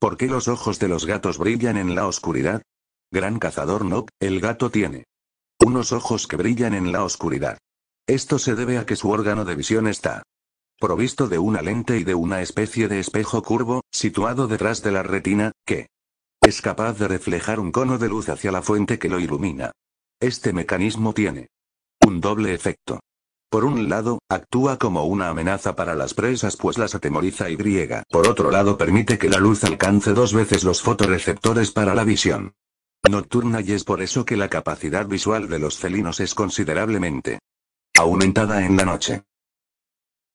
¿Por qué los ojos de los gatos brillan en la oscuridad? Gran cazador Nock, el gato tiene unos ojos que brillan en la oscuridad. Esto se debe a que su órgano de visión está provisto de una lente y de una especie de espejo curvo, situado detrás de la retina, que es capaz de reflejar un cono de luz hacia la fuente que lo ilumina. Este mecanismo tiene un doble efecto. Por un lado, actúa como una amenaza para las presas pues las atemoriza y griega. Por otro lado permite que la luz alcance dos veces los fotoreceptores para la visión. Nocturna y es por eso que la capacidad visual de los felinos es considerablemente aumentada en la noche.